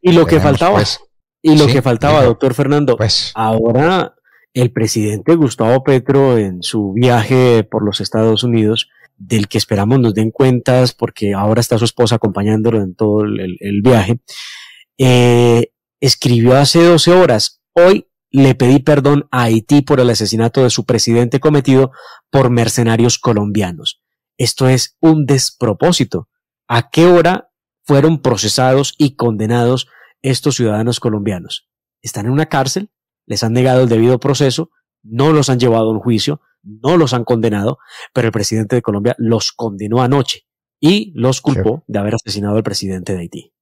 Y lo que faltaba. Pues. Y lo que faltaba, doctor Fernando. Pues. Ahora el presidente Gustavo Petro en su viaje por los Estados Unidos, del que esperamos nos den cuentas, porque ahora está su esposa acompañándolo en todo el, viaje, eh, escribió hace 12 horas, hoy le pedí perdón a Haití por el asesinato de su presidente cometido por mercenarios colombianos. Esto es un despropósito. ¿A qué hora fueron procesados y condenados estos ciudadanos colombianos. Están en una cárcel, les han negado el debido proceso, no los han llevado a un juicio, no los han condenado, pero el presidente de Colombia los condenó anoche y los culpó de haber asesinado al presidente de Haití.